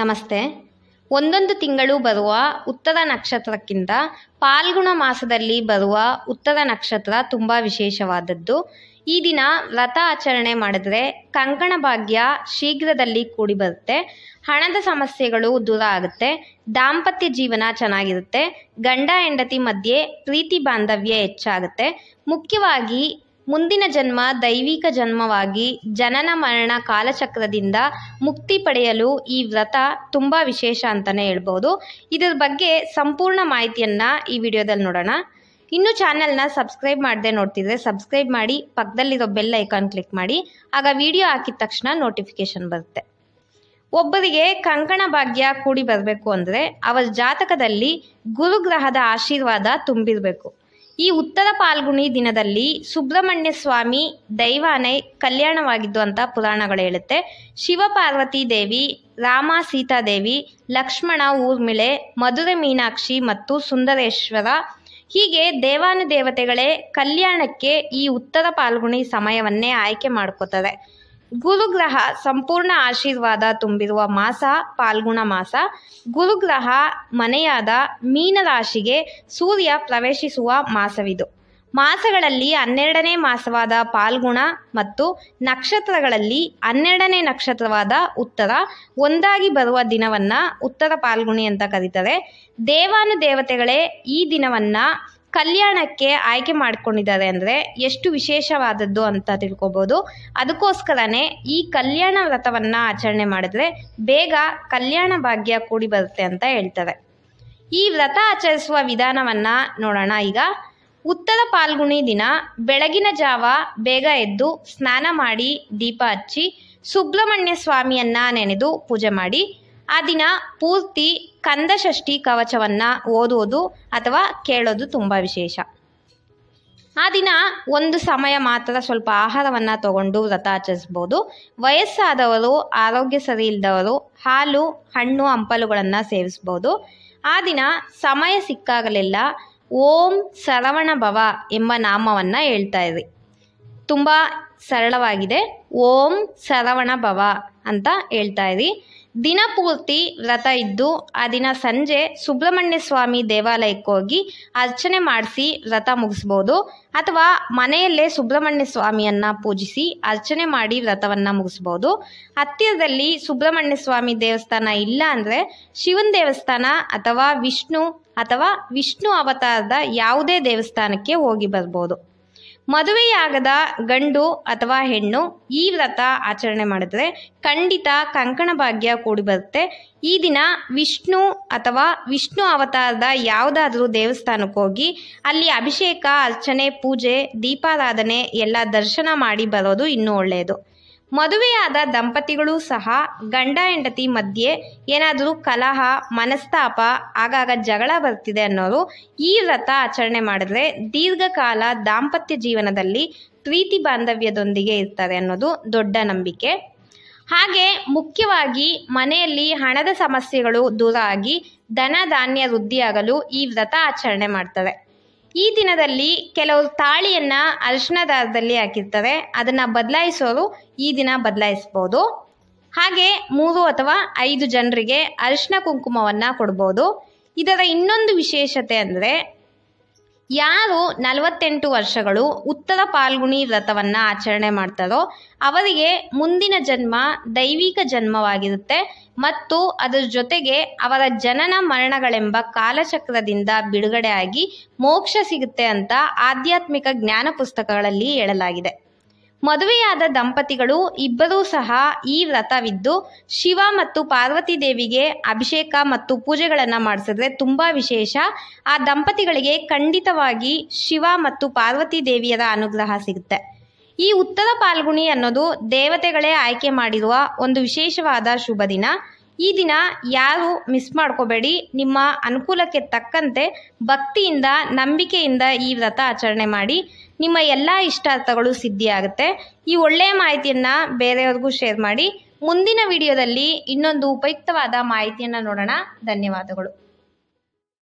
ನಮಸ್ತೆ ಒಂದೊಂದು ತಿಂಗಳು ಬರುವ ಉತ್ತರ ನಕ್ಷತ್ರಕ್ಕಿಂತ ಪಾಲ್ಗುಣ ಮಾಸದಲ್ಲಿ ಬರುವ ಉತ್ತರ ನಕ್ಷತ್ರ ತುಂಬ ವಿಶೇಷವಾದದ್ದು ಈ ದಿನ ವ್ರತ ಆಚರಣೆ ಮಾಡಿದ್ರೆ ಕಂಕಣ ಭಾಗ್ಯ ಶೀಘ್ರದಲ್ಲಿ ಕೂಡಿ ಬರುತ್ತೆ ಹಣದ ಸಮಸ್ಯೆಗಳು ದೂರ ಆಗುತ್ತೆ ದಾಂಪತ್ಯ ಜೀವನ ಚೆನ್ನಾಗಿರುತ್ತೆ ಗಂಡ ಹೆಂಡತಿ ಮಧ್ಯೆ ಪ್ರೀತಿ ಬಾಂಧವ್ಯ ಹೆಚ್ಚಾಗುತ್ತೆ ಮುಖ್ಯವಾಗಿ ಮುಂದಿನ ಜನ್ಮ ದೈವಿಕ ಜನ್ಮವಾಗಿ ಜನನ ಮರಣ ಕಾಲಚಕ್ರದಿಂದ ಮುಕ್ತಿ ಪಡೆಯಲು ಈ ವ್ರತ ತುಂಬ ವಿಶೇಷ ಅಂತಲೇ ಹೇಳ್ಬೋದು ಇದರ ಬಗ್ಗೆ ಸಂಪೂರ್ಣ ಮಾಹಿತಿಯನ್ನು ಈ ವಿಡಿಯೋದಲ್ಲಿ ನೋಡೋಣ ಇನ್ನು ಚಾನಲ್ನ ಸಬ್ಸ್ಕ್ರೈಬ್ ಮಾಡದೆ ನೋಡ್ತಿದ್ರೆ ಸಬ್ಸ್ಕ್ರೈಬ್ ಮಾಡಿ ಪಕ್ಕದಲ್ಲಿರೋ ಬೆಲ್ ಐಕಾನ್ ಕ್ಲಿಕ್ ಮಾಡಿ ಆಗ ವಿಡಿಯೋ ಹಾಕಿದ ತಕ್ಷಣ ನೋಟಿಫಿಕೇಶನ್ ಬರುತ್ತೆ ಒಬ್ಬರಿಗೆ ಕಂಕಣ ಭಾಗ್ಯ ಕೂಡಿ ಬರಬೇಕು ಅಂದರೆ ಅವರ ಜಾತಕದಲ್ಲಿ ಗುರುಗ್ರಹದ ಆಶೀರ್ವಾದ ತುಂಬಿರಬೇಕು ಈ ಉತ್ತರ ಪಾಲ್ಗುಣಿ ದಿನದಲ್ಲಿ ಸುಬ್ರಹ್ಮಣ್ಯ ಸ್ವಾಮಿ ದೈವಾನೆ ಕಲ್ಯಾಣವಾಗಿದ್ದು ಅಂತ ಪುರಾಣಗಳು ಹೇಳುತ್ತೆ ಶಿವ ಪಾರ್ವತಿ ದೇವಿ ರಾಮ ಸೀತಾದೇವಿ ಲಕ್ಷ್ಮಣ ಊರ್ಮಿಳೆ ಮಧುರೆ ಮೀನಾಕ್ಷಿ ಮತ್ತು ಸುಂದರೇಶ್ವರ ಹೀಗೆ ದೇವಾನುದೇವತೆಗಳೇ ಕಲ್ಯಾಣಕ್ಕೆ ಈ ಉತ್ತರ ಪಾಲ್ಗುಣಿ ಸಮಯವನ್ನೇ ಆಯ್ಕೆ ಮಾಡ್ಕೋತಾರೆ ಗುರುಗ್ರಹ ಸಂಪೂರ್ಣ ಆಶೀರ್ವಾದ ತುಂಬಿರುವ ಮಾಸ ಪಾಲ್ಗುಣ ಮಾಸ ಗುರುಗ್ರಹ ಮನೆಯಾದ ಮೀನರಾಶಿಗೆ ಸೂರ್ಯ ಪ್ರವೇಶಿಸುವ ಮಾಸವಿದು ಮಾಸಗಳಲ್ಲಿ ಹನ್ನೆರಡನೇ ಮಾಸವಾದ ಪಾಲ್ಗುಣ ಮತ್ತು ನಕ್ಷತ್ರಗಳಲ್ಲಿ ಹನ್ನೆರಡನೇ ನಕ್ಷತ್ರವಾದ ಉತ್ತರ ಒಂದಾಗಿ ಬರುವ ದಿನವನ್ನು ಉತ್ತರ ಪಾಲ್ಗುಣಿ ಅಂತ ಕರೀತಾರೆ ದೇವಾನುದೇವತೆಗಳೇ ಈ ದಿನವನ್ನು ಕಲ್ಯಾಣಕ್ಕೆ ಆಯ್ಕೆ ಮಾಡ್ಕೊಂಡಿದ್ದಾರೆ ಅಂದರೆ ಎಷ್ಟು ವಿಶೇಷವಾದದ್ದು ಅಂತ ತಿಳ್ಕೊಬೋದು ಅದಕ್ಕೋಸ್ಕರನೇ ಈ ಕಲ್ಯಾಣ ವ್ರತವನ್ನು ಆಚರಣೆ ಮಾಡಿದ್ರೆ ಬೇಗ ಕಲ್ಯಾಣ ಭಾಗ್ಯ ಕೂಡಿ ಬರುತ್ತೆ ಅಂತ ಹೇಳ್ತಾರೆ ಈ ವ್ರತ ಆಚರಿಸುವ ವಿಧಾನವನ್ನು ನೋಡೋಣ ಈಗ ಉತ್ತರ ಪಾಲ್ಗುಣಿ ದಿನ ಬೆಳಗಿನ ಜಾವ ಬೇಗ ಎದ್ದು ಸ್ನಾನ ಮಾಡಿ ದೀಪ ಹಚ್ಚಿ ಸುಬ್ರಹ್ಮಣ್ಯ ಸ್ವಾಮಿಯನ್ನ ನೆನೆದು ಪೂಜೆ ಮಾಡಿ ಆ ದಿನ ಪೂರ್ತಿ ಕಂದಷಷ್ಠಿ ಕವಚವನ್ನು ಓದುವುದು ಅಥವಾ ಕೇಳೋದು ತುಂಬ ವಿಶೇಷ ಆ ದಿನ ಒಂದು ಸಮಯ ಮಾತ್ರ ಸ್ವಲ್ಪ ಆಹಾರವನ್ನು ತಗೊಂಡು ವ್ರತ ಆಚರಿಸ್ಬೋದು ವಯಸ್ಸಾದವರು ಆರೋಗ್ಯ ಸರಿ ಇಲ್ಲದವರು ಹಾಲು ಹಣ್ಣು ಹಂಪಲುಗಳನ್ನು ಸೇವಿಸ್ಬೋದು ಆ ದಿನ ಸಮಯ ಸಿಕ್ಕಾಗಲೆಲ್ಲ ಓಂ ಸರವಣ ಭವ ಎಂಬ ನಾಮವನ್ನು ಹೇಳ್ತಾ ಇರಿ ತುಂಬ ಸರಳವಾಗಿದೆ ಓಂ ಸರವಣ ಭವ ಅಂತ ಹೇಳ್ತಾ ದಿನ ದಿನಪೂರ್ತಿ ವ್ರತ ಇದ್ದು ಆ ದಿನ ಸಂಜೆ ಸುಬ್ರಹ್ಮಣ್ಯ ಸ್ವಾಮಿ ದೇವಾಲಯಕ್ಕೆ ಹೋಗಿ ಅರ್ಚನೆ ಮಾಡಿಸಿ ವ್ರತ ಮುಗಿಸ್ಬೋದು ಅಥವಾ ಮನೆಯಲ್ಲೇ ಸುಬ್ರಹ್ಮಣ್ಯ ಸ್ವಾಮಿಯನ್ನ ಪೂಜಿಸಿ ಅರ್ಚನೆ ಮಾಡಿ ವ್ರತವನ್ನು ಮುಗಿಸ್ಬೋದು ಹತ್ತಿರದಲ್ಲಿ ಸುಬ್ರಹ್ಮಣ್ಯ ಸ್ವಾಮಿ ದೇವಸ್ಥಾನ ಇಲ್ಲ ಅಂದರೆ ಶಿವನ ದೇವಸ್ಥಾನ ಅಥವಾ ವಿಷ್ಣು ಅಥವಾ ವಿಷ್ಣು ಅವತಾರದ ಯಾವುದೇ ದೇವಸ್ಥಾನಕ್ಕೆ ಹೋಗಿ ಬರ್ಬೋದು ಮದುವೆಯಾಗದ ಗಂಡು ಅಥವಾ ಹೆಣ್ಣು ಈ ವ್ರತ ಆಚರಣೆ ಮಾಡಿದ್ರೆ ಖಂಡಿತ ಕಂಕಣ ಭಾಗ್ಯ ಕೂಡಿ ಬರುತ್ತೆ ಈ ದಿನ ವಿಷ್ಣು ಅಥವಾ ವಿಷ್ಣು ಅವತಾರದ ಯಾವುದಾದ್ರೂ ದೇವಸ್ಥಾನಕ್ಕೆ ಹೋಗಿ ಅಲ್ಲಿ ಅಭಿಷೇಕ ಅರ್ಚನೆ ಪೂಜೆ ದೀಪಾರಾಧನೆ ಎಲ್ಲ ದರ್ಶನ ಮಾಡಿ ಬರೋದು ಇನ್ನೂ ಒಳ್ಳೆಯದು ಮದುವೆಯಾದ ದಂಪತಿಗಳು ಸಹ ಗಂಡ ಹೆಂಡತಿ ಮಧ್ಯೆ ಏನಾದರೂ ಕಲಹ ಮನಸ್ತಾಪ ಆಗಾಗ ಜಗಳ ಬರ್ತಿದೆ ಅನ್ನೋರು ಈ ವ್ರತ ಆಚರಣೆ ಮಾಡಿದ್ರೆ ದೀರ್ಘಕಾಲ ದಾಂಪತ್ಯ ಜೀವನದಲ್ಲಿ ಪ್ರೀತಿ ಬಾಂಧವ್ಯದೊಂದಿಗೆ ಇರ್ತಾರೆ ಅನ್ನೋದು ದೊಡ್ಡ ನಂಬಿಕೆ ಹಾಗೆ ಮುಖ್ಯವಾಗಿ ಮನೆಯಲ್ಲಿ ಹಣದ ಸಮಸ್ಯೆಗಳು ದೂರ ಆಗಿ ಧನ ಧಾನ್ಯ ವೃದ್ಧಿಯಾಗಲು ಈ ವ್ರತ ಆಚರಣೆ ಮಾಡ್ತಾರೆ ಈ ದಿನದಲ್ಲಿ ಕೆಲವು ತಾಳಿಯನ್ನು ಅರಿಶಿನ ದಾರದಲ್ಲಿ ಹಾಕಿರ್ತಾರೆ ಅದನ್ನ ಬದಲಾಯಿಸೋರು ಈ ದಿನ ಬದಲಾಯಿಸ್ಬೋದು ಹಾಗೆ ಮೂರು ಅಥವಾ ಐದು ಜನರಿಗೆ ಅರಿಶಿನ ಕುಂಕುಮವನ್ನ ಕೊಡ್ಬೋದು ಇದರ ಇನ್ನೊಂದು ವಿಶೇಷತೆ ಅಂದರೆ ಯಾರು ನಲವತ್ತೆಂಟು ವರ್ಷಗಳು ಉತ್ತರ ಪಾಲ್ಗುಣಿ ವ್ರತವನ್ನು ಆಚರಣೆ ಮಾಡ್ತಾರೋ ಅವರಿಗೆ ಮುಂದಿನ ಜನ್ಮ ದೈವಿಕ ಜನ್ಮವಾಗಿರುತ್ತೆ ಮತ್ತು ಅದರ ಜೊತೆಗೆ ಅವರ ಜನನ ಮರಣಗಳೆಂಬ ಕಾಲಚಕ್ರದಿಂದ ಬಿಡುಗಡೆ ಆಗಿ ಮೋಕ್ಷ ಸಿಗುತ್ತೆ ಅಂತ ಆಧ್ಯಾತ್ಮಿಕ ಜ್ಞಾನ ಪುಸ್ತಕಗಳಲ್ಲಿ ಹೇಳಲಾಗಿದೆ ಮದುವೆಯಾದ ದಂಪತಿಗಳು ಇಬ್ಬರೂ ಸಹ ಈ ವ್ರತವಿದ್ದು ಶಿವ ಮತ್ತು ಪಾರ್ವತಿ ದೇವಿಗೆ ಅಭಿಷೇಕ ಮತ್ತು ಪೂಜೆಗಳನ್ನು ಮಾಡಿಸಿದ್ರೆ ತುಂಬ ವಿಶೇಷ ಆ ದಂಪತಿಗಳಿಗೆ ಖಂಡಿತವಾಗಿ ಶಿವ ಮತ್ತು ಪಾರ್ವತಿ ದೇವಿಯರ ಅನುಗ್ರಹ ಸಿಗುತ್ತೆ ಈ ಉತ್ತರ ಪಾಲ್ಗುಣಿ ಅನ್ನೋದು ದೇವತೆಗಳೇ ಆಯ್ಕೆ ಮಾಡಿರುವ ಒಂದು ವಿಶೇಷವಾದ ಶುಭ ದಿನ ಈ ದಿನ ಯಾರು ಮಿಸ್ ಮಾಡ್ಕೋಬೇಡಿ ನಿಮ್ಮ ಅನುಕೂಲಕ್ಕೆ ತಕ್ಕಂತೆ ಭಕ್ತಿಯಿಂದ ನಂಬಿಕೆಯಿಂದ ಈ ವ್ರತ ಆಚರಣೆ ಮಾಡಿ ನಿಮ್ಮ ಎಲ್ಲ ಇಷ್ಟಾರ್ಥಗಳು ಸಿದ್ಧಿಯಾಗುತ್ತೆ ಈ ಒಳ್ಳೆಯ ಮಾಹಿತಿಯನ್ನು ಬೇರೆಯವ್ರಿಗೂ ಶೇರ್ ಮಾಡಿ ಮುಂದಿನ ವಿಡಿಯೋದಲ್ಲಿ ಇನ್ನೊಂದು ಉಪಯುಕ್ತವಾದ ಮಾಹಿತಿಯನ್ನು ನೋಡೋಣ ಧನ್ಯವಾದಗಳು